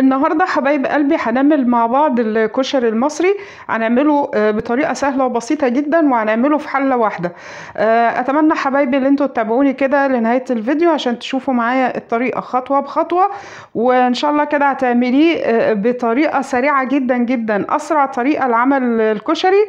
النهاردة حبايب قلبي هنعمل مع بعض الكشري المصري هنعمله آه، بطريقة سهلة وبسيطة جدا وهنعمله في حلة واحدة آه، أتمنى حبايبي اللي انتوا تتابعوني كده لنهاية الفيديو عشان تشوفوا معايا الطريقة خطوة بخطوة وإن شاء الله كده هتعمليه آه، بطريقة سريعة جدا جدا أسرع طريقة لعمل الكشري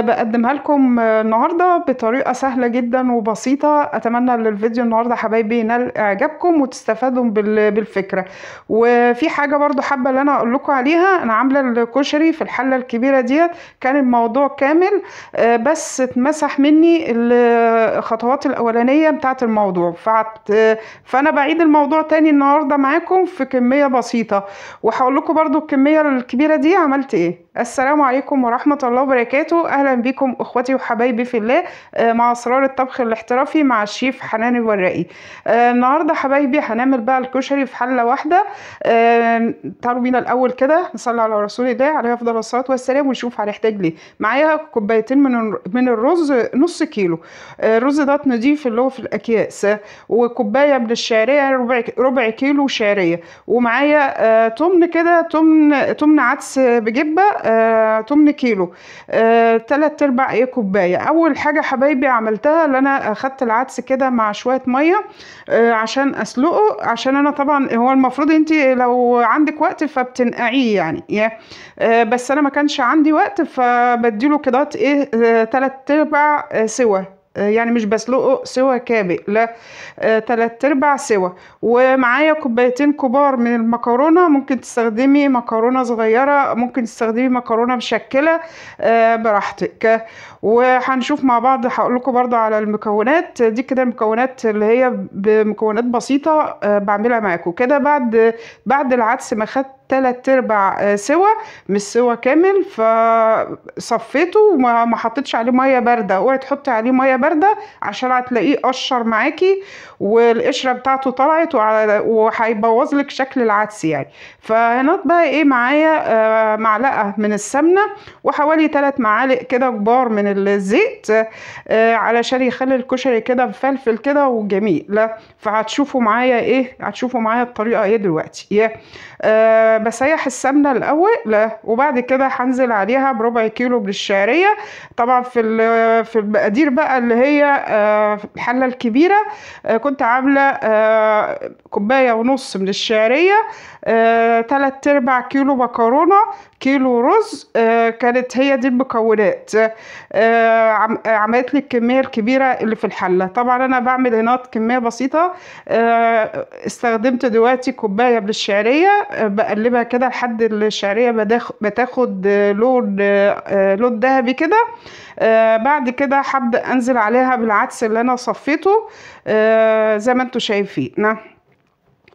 بقدمها لكم النهاردة بطريقة سهلة جدا وبسيطة أتمنى ان الفيديو النهاردة حبايبي ينال إعجابكم وتستفادوا بالفكرة وفي حاجة حاجه برضو حابه اللي انا اقول لكم عليها انا عامله الكشري في الحله الكبيره ديت كان الموضوع كامل آه، بس اتمسح مني الخطوات الاولانيه بتاعت الموضوع فانا بعيد الموضوع تاني النهارده معاكم في كميه بسيطه وهقول لكم برضو الكميه الكبيره دي عملت ايه السلام عليكم ورحمه الله وبركاته اهلا بكم اخوتي وحبايبي في الله آه، مع اسرار الطبخ الاحترافي مع الشيف حنان الورقي آه، النهارده حبايبي هنعمل بقى الكشري في حله واحده تعالوا بينا الاول كده نصلي على رسول الله عليه افضل الصلاه والسلام ونشوف هنحتاج ليه معايا كوبايتين من من الرز نص كيلو الرز ده نضيف اللي هو في الاكياس وكوبايه من الشعريه ربع ربع كيلو شعريه ومعايا آه، تمن كده تمن تمن عدس بجبه آه، تمن كيلو آه، تلات ارباع ايه كوبايه اول حاجه حبايبي عملتها اللي انا اخدت العدس كده مع شويه ميه عشان اسلقه عشان انا طبعا هو المفروض انت لو عندك وقت فبتنقعيه يعني يا آه، بس انا ما كانش عندي وقت فبديله كده ايه آه، تلات ارباع آه، سوا آه، يعني مش بسلقه سوا كابئ لا آه، تلات ارباع سوا ومعايا كوبايتين كبار من المكرونه ممكن تستخدمي مكرونه صغيره ممكن تستخدمي مكرونه مشكله آه، براحتك وهنشوف مع بعض هقول لكم برده على المكونات دي كده المكونات اللي هي بمكونات بسيطه بعملها معاكم كده بعد بعد العدس ما خدت ثلاث ارباع آه، سوا مش سوا كامل فصفيته وما حطيتش عليه ميه بارده اوعي تحطي عليه ميه بارده عشان هتلاقيه قشر معاكي والقشره بتاعته طلعت وهيبوظ لك شكل العدس يعني فهنط بقى ايه معايا آه، معلقه من السمنه وحوالي 3 معالق كده كبار من الزيت آه، علشان يخلي الكشري كده مفلفل كده وجميل فهتشوفوا معايا ايه هتشوفوا معايا الطريقه ايه دلوقتي آه، بسيح السمنه الاول وبعد كده هنزل عليها بربع كيلو بالشعريه طبعا في في المقادير بقى اللي هي الحله الكبيره كنت عاملة آه، كوباية ونص من الشعرية آه، تلات ارباع كيلو مكرونة كيلو رز آه، كانت هي دي المكونات آه، عملت لي الكميه الكبيره اللي في الحله طبعا انا بعمل هنا كميه بسيطه آه، استخدمت دلوقتي كوبايه بالشعريه الشعريه بقلبها كده لحد الشعريه بتاخد لون لون ذهبي كده بعد كده هبدا انزل عليها بالعدس اللي انا صفيته زي ما انتم شايفين نعم.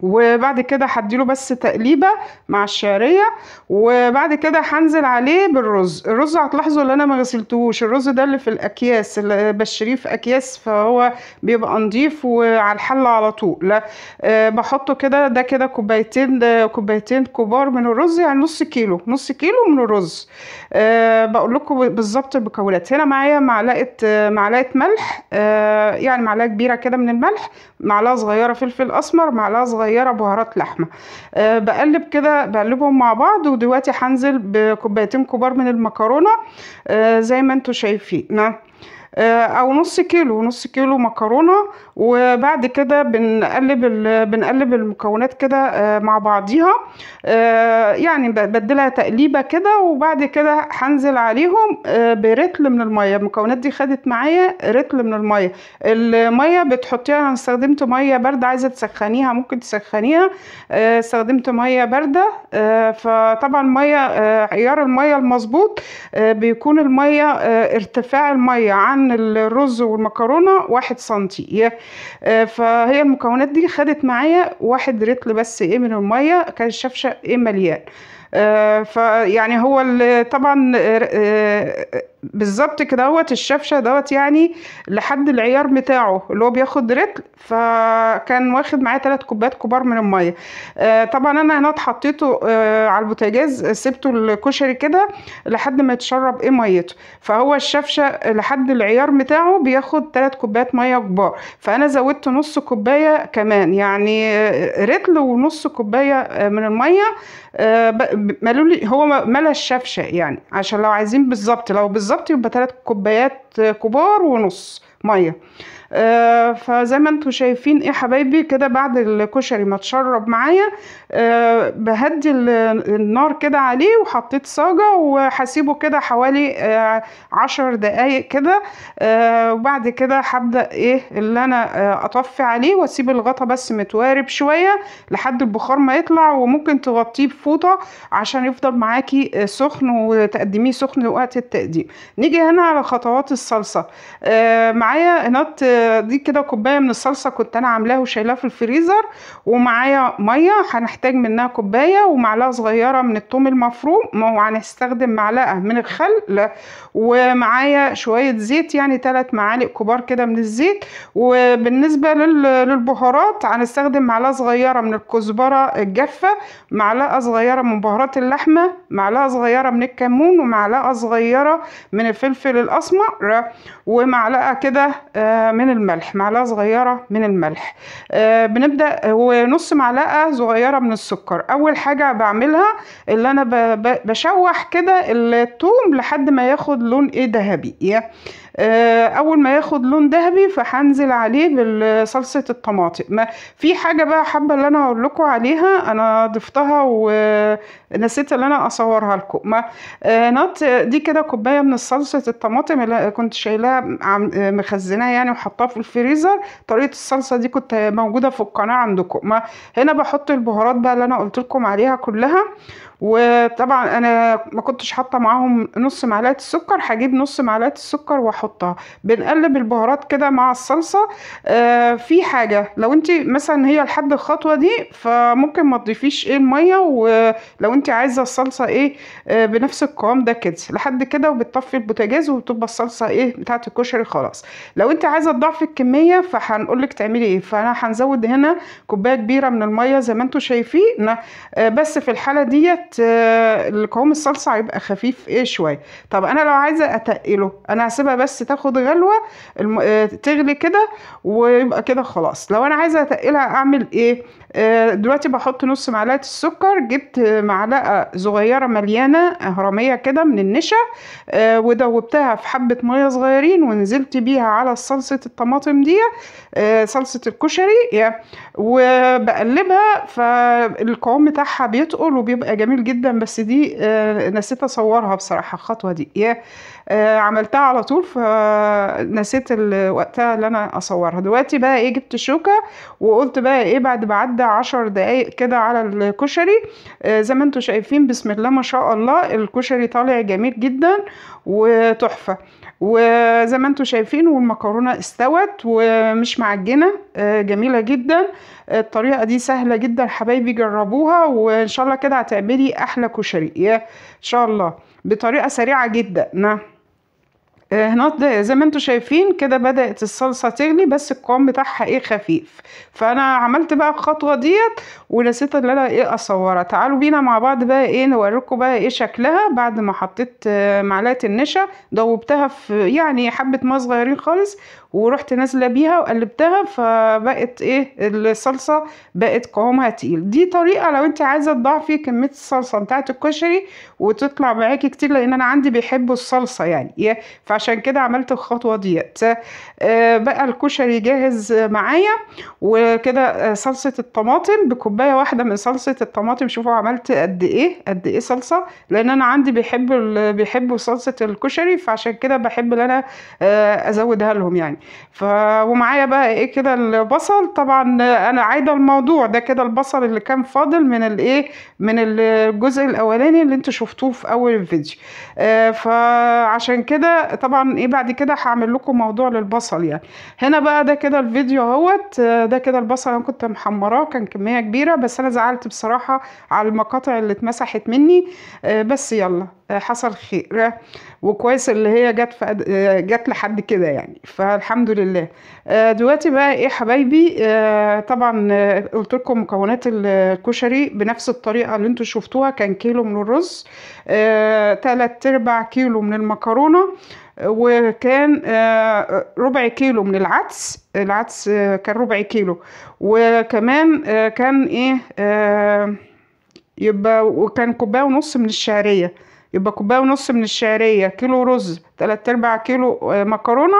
وبعد كده هديله بس تقليبه مع الشعريه وبعد كده هنزل عليه بالرز الرز هتلاحظوا اللي انا ما غسلتهوش الرز ده اللي في الاكياس اللي بشتريه في اكياس فهو بيبقى نضيف وعلى الحل على طول لا آه، بحطه كده ده كده كوبايتين آه، كوبايتين كبار من الرز يعني نص كيلو نص كيلو من الرز آه، بقول لكم بالظبط المكونات هنا معايا معلقه معلقه ملح يعني معلقه كبيره كده من الملح معلقه صغيره فلفل اسمر معلقه صغيره صغيره بهارات لحمه أه بقلب كده بقلبهم مع بعض ودلوقتي هنزل بكوبايتين كبار من المكرونه أه زي ما انتم شايفين نعم. آه، او نص كيلو نص كيلو مكرونه وبعد كده بنقلب بنقلب المكونات كده آه، مع بعضيها آه، يعني بدلها تقليبه كده وبعد كده هنزل عليهم برتل من الميه المكونات دي خدت معايا رتل من الميه الميه بتحطيها انا استخدمت ميه بارده عايزه تسخنيها ممكن تسخنيها استخدمت ميه بارده فطبعا ميه عيار الميه المظبوط بيكون الميه ارتفاع الميه شوية عن الرز والمكرونة واحد سنتي آه، فهي المكونات دي خدت معايا واحد رطل بس ايه من المية كان الشفشق ايه مليان آه، فيعني هو طبعا آه، بالظبط كده هوت الشفشة دوت يعني لحد العيار بتاعه اللي هو بياخد رتل فكان واخد معايا ثلاث كوبايات كبار من المية آه طبعا انا هنا حطيته آه على البوتاجاز سبته الكشري كده لحد ما يتشرب ايه ميته فهو الشفشة لحد العيار بتاعه بياخد ثلاث كوبايات مية كبار فانا زودت نص كوباية كمان يعني آه، رتل ونص كوباية آه، من المية آه هو ملا الشفشة يعني عشان لو عايزين بالظبط لو بالظبط بالظبط يبقى تلات كوبايات كبار ونص ميه آه فزي ما انتم شايفين ايه حبايبي كده بعد الكشري ما تشرب معايا آه بهدي النار كده عليه وحطيت صاجه وهسيبه كده حوالي آه عشر دقايق كده آه، وبعد كده هبدا ايه اللي انا آه، اطفي عليه واسيب الغطا بس متوارب شويه لحد البخار ما يطلع وممكن تغطيه بفوطه عشان يفضل معاكي آه، سخن وتقدميه سخن لوقت التقديم نيجي هنا على خطوات الصاجة الصلصه آه، معايا نط آه، دي كده كوبايه من الصلصه كنت انا عاملاها وشايلاها في الفريزر ومعايا ميه هنحتاج منها كوبايه ومعلقه صغيره من الثوم المفروم وهنستخدم معلقه من الخل ومعايا شويه زيت يعني ثلاث معالق كبار كده من الزيت وبالنسبه للبهارات هنستخدم معلقه صغيره من الكزبره الجافه معلقه صغيره من بهارات اللحمه معلقه صغيره من الكمون ومعلقه صغيره من الفلفل الاسمر سكر ومعلقة كده آه، من الملح معلقة صغيرة من الملح آه، بنبدأ ونص معلقة صغيرة من السكر أول حاجة بعملها اللي أنا بشوح كده التوم لحد ما ياخد لون إيه ذهبي آه، اول ما ياخد لون ذهبي فهنزل عليه بصلصه الطماطم في حاجه بقى حابه اللي انا اقول لكم عليها انا ضفتها ونسيت ان انا اصورها لكم ما آه، نط دي كده كوبايه من صلصه الطماطم اللي كنت شايلاها مخزناها يعني وحطاها في الفريزر طريقه الصلصه دي كنت موجوده في القناه عندكم ما هنا بحط البهارات بقى اللي انا قلت لكم عليها كلها وطبعا انا ما كنتش حاطه معاهم نص معلقه السكر هجيب نص معلقه السكر واحطها بنقلب البهارات كده مع الصلصه آه في حاجه لو انت مثلا هي لحد الخطوه دي فممكن ما تضيفيش ايه الميه ولو انت عايزه الصلصه ايه آه بنفس القوام ده كده لحد كده وبتطفي البوتاجاز وبتبقى الصلصه ايه بتاعه الكشري خلاص لو انت عايزه تضعفي الكميه فهنقول لك تعملي ايه فانا هنزود هنا كوبايه كبيره من الميه زي ما انتم شايفين آه بس في الحاله ديت ديت آه، القوام الصلصه هيبقى خفيف ايه شويه طب انا لو عايزه اتقله انا هسيبها بس تاخد غلوه آه، تغلي كده ويبقى كده خلاص لو انا عايزه اتقلها اعمل ايه آه، دلوقتي بحط نص معلقه السكر جبت معلقه صغيره مليانه اهراميه كده من النشا ودوبتها في حبه ميه صغيرين ونزلت بيها على صلصه الطماطم دي صلصه الكشري وبقلبها فالقوام بتاعها بيتقل وبيبقى جميل جميل جدا بس دي آه، نسيت اصورها بصراحه الخطوه دي يا آه، عملتها على طول فنسيت وقتها اللي انا اصورها دلوقتي بقى ايه جبت شوكه وقلت بقى ايه بعد ما عدى عشر دقايق كده على الكشري آه، زي ما انتم شايفين بسم الله ما شاء الله الكشري طالع جميل جدا وتحفه وزي ما انتم شايفين والمكرونه استوت ومش معجنه آه، جميله جدا الطريقه دي سهله جدا حبايبي جربوها وان شاء الله كده هتعملي احلى كشري ان شاء الله بطريقه سريعه جدا آه، هنا زي ما انتم شايفين كده بدأت الصلصة تغلي بس القوام بتاعها ايه خفيف فانا عملت بقى الخطوة ديت ونسيت ان انا ايه اصورها تعالوا بينا مع بعض بقى ايه نوريكم بقى ايه شكلها بعد ما حطيت آه، معلقة النشا دوبتها في يعني حبة ماء صغيرين خالص ورحت نازله بيها وقلبتها فبقت ايه الصلصه بقت قوامها تقيل دي طريقه لو انت عايزه تضاعفي كميه الصلصه بتاعه الكشري وتطلع معاكي كتير لان انا عندي بيحبوا الصلصه يعني فعشان كده عملت الخطوه ديت آه، بقى الكشري جاهز معايا وكده آه، صلصه الطماطم بكوبايه واحده من صلصه الطماطم شوفوا عملت قد ايه قد ايه صلصه لان انا عندي بيحبوا بيحبوا صلصه الكشري فعشان كده بحب ان انا آه، ازودها لهم يعني ف ومعايا بقى ايه كده البصل طبعا انا عايده الموضوع ده كده البصل اللي كان فاضل من الايه من الجزء الاولاني اللي انتوا شفتوه في اول الفيديو آه فعشان كده طبعا ايه بعد كده هعمل لكم موضوع للبصل يعني هنا بقى ده كده الفيديو اهوت آه، ده كده البصل انا كنت محمراه كان كميه كبيره بس انا زعلت بصراحه على المقاطع اللي اتمسحت مني آه بس يلا حصل خير وكويس اللي هي جت جت لحد كده يعني فالحمد لله آه، دلوقتي بقى ايه حبايبي آه، طبعا آه، قلت لكم مكونات الكشري بنفس الطريقه اللي انتم شفتوها كان كيلو من الرز تلات ارباع كيلو من المكرونه وكان ربع كيلو من العدس العدس كان ربع كيلو وكمان كان ايه يبقى وكان كوبايه ونص من الشعريه يبقى كوبايه ونص من الشعريه كيلو رز تلات ارباع كيلو آه، مكرونه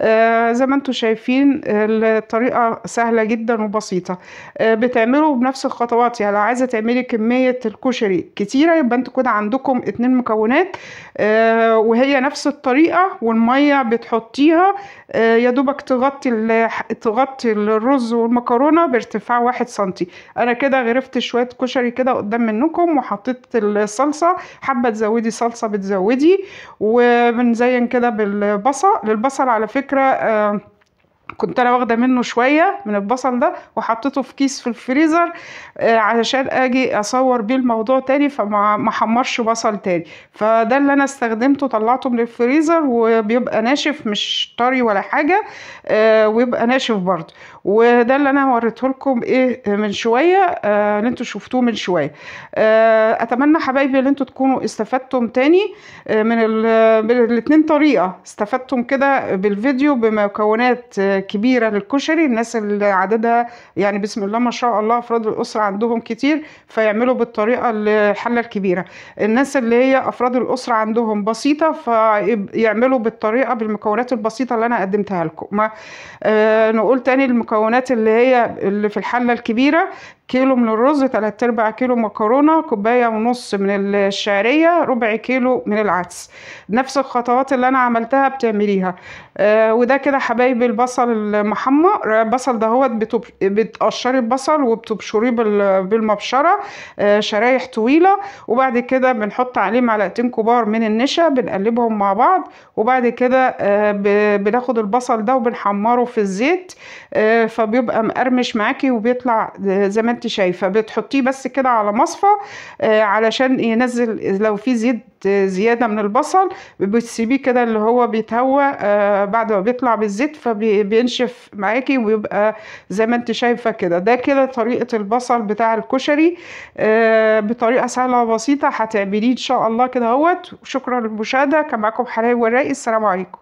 آه، زي ما انتم شايفين الطريقة سهلة جدا وبسيطة آه، بتعملوا بنفس الخطوات يعني لو عايزة تعملي كمية الكشري كتيرة يبقى انتوا كده عندكم اتنين مكونات آه، وهي نفس الطريقة والمية بتحطيها يا دوبك تغطي تغطي الرز والمكرونة بارتفاع واحد سنتي انا كده غرفت شوية كشري كده قدام منكم وحطيت الصلصة حابة تزودي صلصة بتزودي وبنزين كده بالبصل البصل على فكرة tikrą كنت انا واخده منه شويه من البصل ده وحطيته في كيس في الفريزر آه، علشان اجي اصور بيه الموضوع تاني فما حمرش بصل تاني فده اللي انا استخدمته طلعته من الفريزر وبيبقى ناشف مش طري ولا حاجه آه، ويبقى ناشف برده وده اللي انا وريته لكم ايه من شويه آه، اللي انتوا شفتوه من شويه اتمنى حبايبي ان انتوا تكونوا استفدتم تاني من الاتنين طريقه استفدتم كده بالفيديو بمكونات كبيره للكشري الناس اللي عددها يعني بسم الله ما شاء الله افراد الاسره عندهم كتير فيعملوا بالطريقه الحله الكبيره الناس اللي هي افراد الاسره عندهم بسيطه فيعملوا بالطريقه بالمكونات البسيطه اللي انا قدمتها لكم ما آه نقول تاني المكونات اللي هي اللي في الحله الكبيره كيلو من الرز تلات ارباع كيلو مكرونه كوبايه ونص من الشعريه ربع كيلو من العدس نفس الخطوات اللي انا عملتها بتعمليها آه وده كده حبايبي البصل المحمى البصل آه، ده هو بتقشري البصل وبتبشريه بالمبشره آه، شرايح طويله وبعد كده بنحط عليه معلقتين كبار من النشا بنقلبهم مع بعض وبعد كده آه، بناخد البصل ده وبنحمره في الزيت فبيبقى مقرمش معاكي وبيطلع زي ما انت شايفه بتحطيه بس كده على مصفى علشان ينزل لو في زيت زياده من البصل بتسيبيه كده اللي هو بيتهوى آه، بعد ما بيطلع بالزيت فبينشف معاكي ويبقى زي ما انت شايفه كده ده كده طريقه البصل بتاع الكشري آه، بطريقه سهله وبسيطه هتعمليه ان شاء الله كده اهوت وشكرا للمشاهده كان معاكم حلاوه الراقي السلام عليكم